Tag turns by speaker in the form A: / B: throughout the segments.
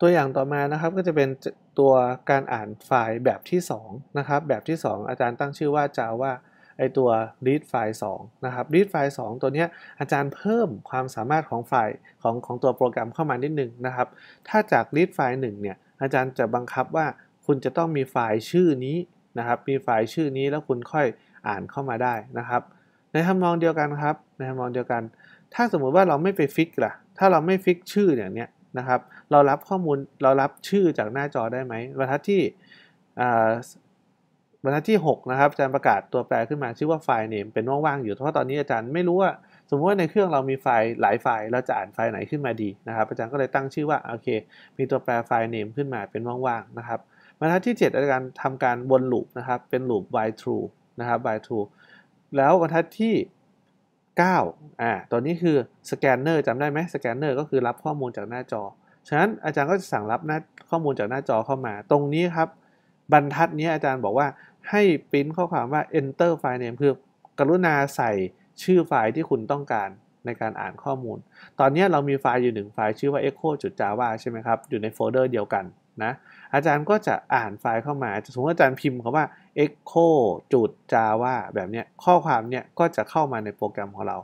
A: ตัวอย่างต่อมานะครับก็จะเป็นตัวการอ่านไฟล์แบบที่2นะครับแบบที่ 2 อาจารย์ตั้งชื่อว่าจาว่าไอตัว read file 2นะครับ read file 2ตัวนี้อาจารย์เพิ่มความสามารถของไฟล์ของของตัวโปรแกรมเข้ามานิดนึงนะครับถ้าจาก read file 1เนี่ยอาจารย์จะบังคับว่าคุณจะต้องมีไฟล์ชื่อนี้นะครับ มีไฟล์ชื่อนี้แล้วคุณค่อยอ่านเข้ามาได้นะครับ ในทำนองเดียวกันครับ ในทำนองเดียวกันถ้าสมมุติว่าเราไม่ไปฟิกล่ะถ้าเราไม่ฟิกชื่ออย่างเนี้ยนะครับเรารับข้อมูลเรารับชื่อจากหน้าจอได้ไหมบรรทัดที่บรรทัดที่6นะครับอาจารย์ประกาศตัวแปรขึ้นมาชื่อว่าไฟล์เนมเป็นว่างๆอยู่เพราะตอนนี้อาจารย์ไม่รู้ว่าสมมติว่าในเครื่องเรามีไฟล์หลายไฟล์เราจะอ่านไฟล์ไหนขึ้นมาดีนะครับอาจารย์ก็เลยตั้งชื่อว่าโอเคมีตัวแปรไฟล์เนมขึ้นมาเป็นว่างๆนะครับบรรทัดที่7อาจารย์ทำการวนลูปนะครับเป็นลูป while true นะครับ while true แล้วบรรทัดที่9อ่า ตัวนี้คือสแกนเนอร์จำได้ไหมสแกนเนอร์ก็คือรับข้อมูลจากหน้าจอ ฉะนั้นอาจารย์ก็จะสั่งรับหน้าข้อมูลจากหน้าจอเข้ามา ตรงนี้ครับบรรทัดนี้อาจารย์บอกว่าให้ปริ้นข้อความว่า enter file name คือกรุณาใส่ชื่อไฟล์ที่คุณต้องการในการอ่านข้อมูล ตอนนี้เรามีไฟล์อยู่หนึ่งไฟล์ชื่อว่า echo.java ใช่ไหมครับ อยู่ในโฟลเดอร์เดียวกันนะอาจารย์ก็จะอ่านไฟล์เข้ามาสมมติอาจารย์พิมพ์คาว่า echo จุด java แบบเนี้ยข้อความเนี้ยก็จะเข้ามาในโปรแกรมของเรา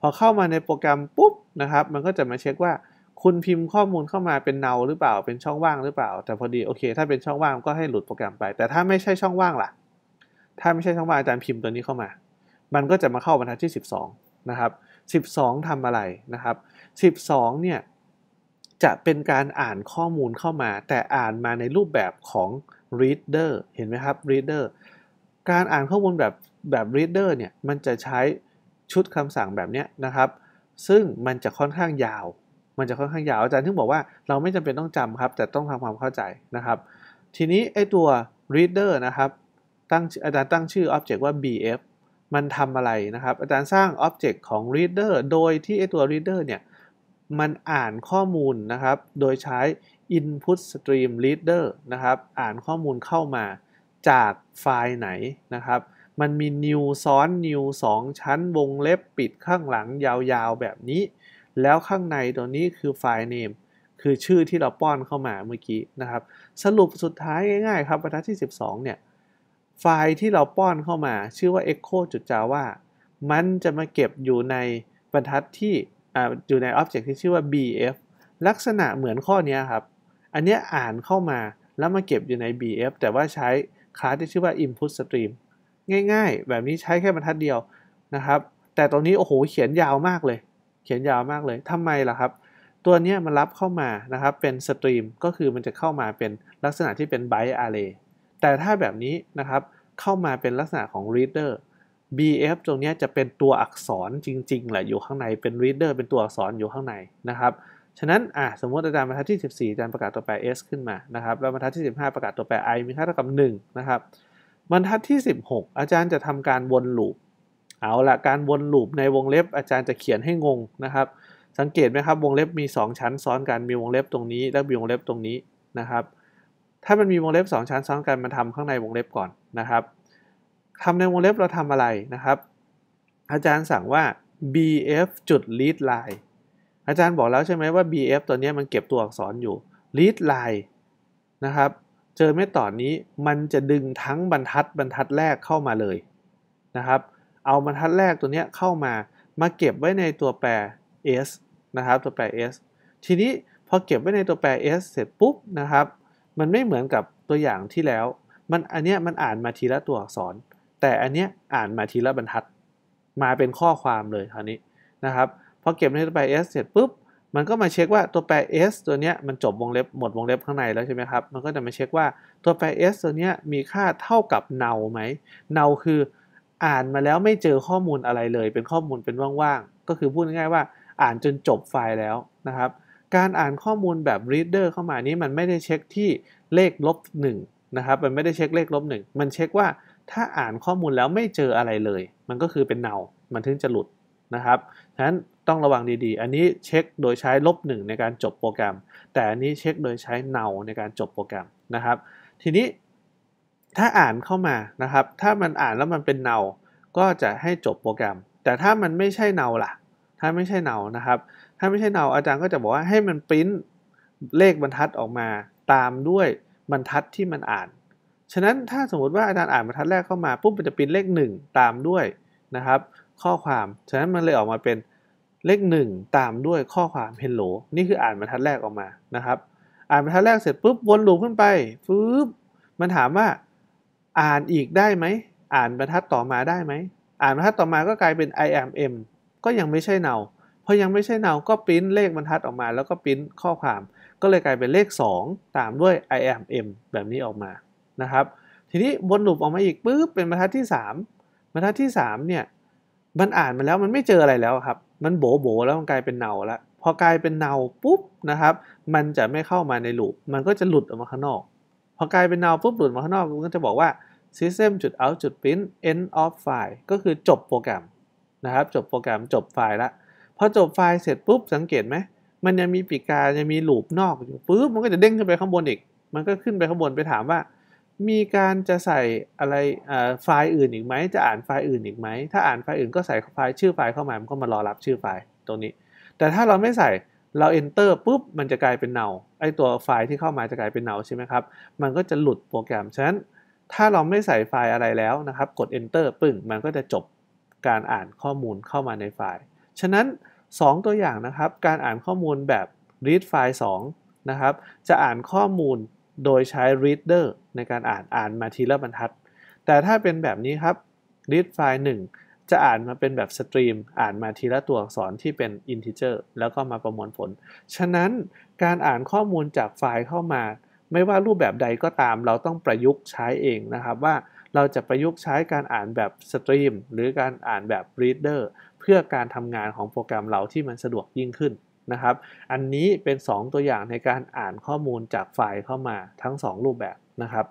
A: พอเข้ามาในโปรแกรมปุ๊บนะครับ มันก็จะมาเช็คว่า คุณพิมพ์ข้อมูลเข้ามาเป็นเนาหรือเปล่าเป็นช่องว่างหรือเปล่า แต่พอดีโอเค ถ้าเป็นช่องว่างก็ให้หลุดโปรแกรมไป แต่ถ้าไม่ใช่ช่องว่างล่ะถ้าไม่ใช่ช่องว่างอาจารย์พิมพ์ตัวนี้เข้ามา มันก็จะมาเข้าบรรทัดที่ 12 นะครับ 12 ทำอะไรนะครับ 12 เนี่ยจะเป็นการอ่านข้อมูลเข้ามา แต่อ่านมาในรูปแบบของ reader เห็นไหมครับ reader การอ่านข้อมูลแบบแบบ reader เนี่ยมันจะใช้ชุดคำสั่งแบบนี้นะครับ ซึ่งมันจะค่อนข้างยาว มันจะค่อนข้างยาวอาจารย์ถึงบอกว่าเราไม่จำเป็นต้องจำครับ แต่ต้องทำความเข้าใจนะครับ ทีนี้ไอตัว reader นะครับตั้งอาจารย์ตั้งชื่อ object ว่า bf มันทำอะไรนะครับ อาจารย์สร้าง object ของ reader โดยที่ไอตัว reader เนี่ยมันอ่านข้อมูลนะครับ โดยใช้ input stream reader นะครับอ่านข้อมูลเข้ามาจากไฟล์ไหนนะครับ มันมี new ซ้อน new 2 ชั้นวงเล็บปิดข้างหลังยาวๆ แบบนี้ แล้วข้างในตัวนี้คือไฟล์ name คือชื่อที่เราป้อนเข้ามาเมื่อกี้นะครับ สรุปสุดท้ายง่ายๆ ครับบรรทัดที่ 12 เนี่ย ไฟล์ที่เราป้อนเข้ามาชื่อว่า echo.java มันจะมาเก็บอยู่ในบรรทัดที่อยู่ในออ็บเจกต์ที่ชื่อว่า bf ลักษณะเหมือนข้อนี้ครับ อันนี้อ่านเข้ามาแล้วมาเก็บอยู่ใน bf แต่ว่าใช้คลาสที่ชื่อว่า input stream ง่ายๆ แบบนี้ใช้แค่บรรทัดเดียวนะครับ แต่ตรงนี้โอ้โห เขียนยาวมากเลย เขียนยาวมากเลยทำไมล่ะครับ ตัวนี้มันรับเข้ามานะครับ เป็นสตรีมก็คือมันจะเข้ามาเป็นลักษณะที่เป็นไบต์อาร์เรแต่ถ้าแบบนี้นะครับ เข้ามาเป็นลักษณะของ reader BF ตรงนี้จะเป็นตัวอักษรจริงๆแหละอยู่ข้างในเป็น reader เป็นตัวอักษรอยู่ข้างใน นะครับ ฉะนั้นอ่ะสมมติ อาจารย์บรรทัดที่ 14อาจารย์ประกาศตัวแปร s ขึ้นมานะครับแล้วบรรทัดที่ 15 ประกาศตัวแปร i มีค่าเท่ากับ1นะครับบรรทัดที่ 16 อาจารย์จะทำการวนลูปเอาละการวนลูปในวงเล็บอาจารย์จะเขียนให้งงนะครับ สังเกตไหมครับวงเล็บมี2ชั้นซ้อนกันมีวงเล็บตรงนี้และมีวงเล็บตรงนี้นะครับ ถ้ามันมีวงเล็บ2 ชั้นซ้อนกันมันทำข้างในวงเล็บก่อนนะครับคำในวงเล็บเราทำอะไรนะครับ อาจารย์สั่งว่า bf จุด lead line อาจารย์บอกแล้วใช่ไหมว่า bf ตัวนี้มันเก็บตัวอักษรอยู่ lead line นะครับเจอเม็ต่อนนี้มันจะดึงทั้งบรรทัดบรรทัดแรกเข้ามาเลยนะครับเอาบรรทัดแรกตัวนี้เข้ามามาเก็บไว้ในตัวแปร s นะครับ ตัวแปร s ทีนี้พอเก็บไว้ในตัวแปร s เสร็จปุ๊บนะครับ มันไม่เหมือนกับตัวอย่างที่แล้ว มันอันเนี้ยมันอ่านมาทีละตัวอักษรแต่อันเนี้ยอ่านมาทีละบรรทัดมาเป็นข้อความเลยคราวนี้นะครับพอเก็บในตัวแปร s เสร็จปุ๊บมันก็มาเช็คว่าตัวแปร s ตัวเนี้ยมันจบวงเล็บหมดวงเล็บข้างในแล้วใช่ไหมครับมันก็จะมาเช็คว่าตัวแปร s ตัวเนี้ยมีค่าเท่ากับเนาไหมเนาคืออ่านมาแล้วไม่เจอข้อมูลอะไรเลย เป็นข้อมูลเป็นว่างๆก็คือพูดง่ายๆว่า อ่านจนจบไฟล์แล้วนะครับ การอ่านข้อมูลแบบ reader เข้ามานี้มันไม่ได้เช็คที่เลขลบ1นะครับมันไม่ได้เช็คเลขลบ1มันเช็คว่าถ้าอ่านข้อมูลแล้วไม่เจออะไรเลย มันก็คือเป็นเนา มันถึงจะหลุดนะครับฉะนั้นต้องระวังดีๆ อันนี้เช็คโดยใช้ลบหนึ่งในการจบโปรแกรม แต่อันนี้เช็คโดยใช้เนาในการจบโปรแกรมนะครับ ทีนี้ถ้าอ่านเข้ามานะครับ ถ้ามันอ่านแล้วมันเป็นเนา ก็จะให้จบโปรแกรม แต่ถ้ามันไม่ใช่เนาล่ะ ถ้าไม่ใช่เนานะครับ ถ้าไม่ใช่เนาอาจารย์ก็จะบอกว่าให้มันปริ้นเลขบรรทัดออกมาตามด้วยบรรทัดที่มันอ่านฉะนั้นถ้าสมมติว่าอาจารย์อ่านบรรทัดแรกเข้ามาปุ๊บมันจะิมพนเลข 1 ตามด้วยนะครับ ข้อความ ฉะนั้นมันเลยออกมาเป็นเลข 1 ตามด้วยข้อความ hello นี่คืออ่านบรรทัดแรกออกมานะครับ อ่านบรรทัดแรกเสร็จปุ๊บวนลูปขึ้นไปปุ๊บมันถามว่าอ่านอีกได้ไหม อ่านบรรทัดต่อมาได้ไหมอ่านบรรทัดต่อมาก็กลายเป็น i am m ก็ยังไม่ใช่เนาเพราะยังไม่ใช่เนาก็พิมพ์เลขบรรทัดออกมา แล้วก็พิมพ์ข้อความ ก็เลยกลายเป็นเลข 2 ตามด้วย i am m แบบนี้ออกมานะครับทีนี้วนลูปออกมาอีกปุ๊บเป็นบรรทัดที่3บรรทัดที่3เนี่ยมันอ่านมาแล้วมันไม่เจออะไรแล้วครับ มันโบโบแล้ว มันกลายเป็นเนาละพอกลายเป็นเนาปุ๊บนะครับ มันจะไม่เข้ามาในลูป มันก็จะหลุดออกมาข้างนอก พอกลายเป็นเนาปุ๊บหลุดมาข้างนอกมันก็จะบอกว่า system จุด out จุด print end of file ก็คือจบโปรแกรม นะครับ จบโปรแกรมจบไฟล์ละพอจบไฟล์เสร็จปุ๊บสังเกตไหมมันยังมีปีกายังมีลูปนอกอยู่ปุ๊บมันก็จะเด้งขึ้นไปข้างบนอีก มันก็ขึ้นไปข้างบนไปถามว่ามีการจะใส่อะไรไฟล์อื่นอีกไหม จะอ่านไฟล์อื่นอีกไหม ถ้าอ่านไฟล์อื่นก็ใส่ไฟล์ชื่อไฟล์เข้ามา มันก็มารอรับชื่อไฟล์ตรงนี้ แต่ถ้าเราไม่ใส่ เรา enter ปุ๊บ มันจะกลายเป็น n นาไอตัวไฟล์ที่เข้ามาจะกลายเป็น n นาใช่ไหมครับ มันก็จะหลุดโปรแกรม ฉะนั้น ถ้าเราไม่ใส่ไฟล์อะไรแล้วนะครับ กด enter ปึ้งมันก็จะจบการอ่านข้อมูลเข้ามาในไฟล์ ฉะนั้น 2 ตัวอย่างนะครับ การอ่านข้อมูลแบบ read file 2นะครับ จะอ่านข้อมูลโดยใช้ reader ในการอ่านอ่านมาทีละบรรทัด แต่ถ้าเป็นแบบนี้ครับ read file 1 จะอ่านมาเป็นแบบ stream อ่านมาทีละตัวอักษรที่เป็น integer แล้วก็มาประมวลผล ฉะนั้นการอ่านข้อมูลจากไฟล์เข้ามา ไม่ว่ารูปแบบใดก็ตาม เราต้องประยุกต์ใช้เองนะครับว่าเราจะประยุกต์ใช้การอ่านแบบสตรีมหรือการอ่านแบบ reader เพื่อการทำงานของโปรแกรมเราที่มันสะดวกยิ่งขึ้นนะครับ อันนี้เป็น 2 ตัวอย่างในการอ่านข้อมูลจากไฟล์เข้ามาทั้ง 2 รูปแบบนะครับ